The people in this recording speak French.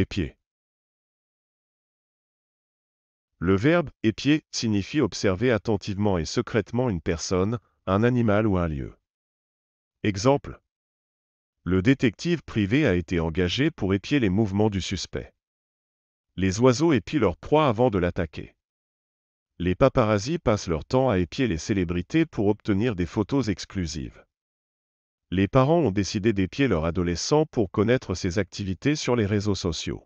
épier. Le verbe épier signifie observer attentivement et secrètement une personne, un animal ou un lieu. Exemple. Le détective privé a été engagé pour épier les mouvements du suspect. Les oiseaux épient leur proie avant de l'attaquer. Les paparazzis passent leur temps à épier les célébrités pour obtenir des photos exclusives les parents ont décidé d'épier leur adolescent pour connaître ses activités sur les réseaux sociaux.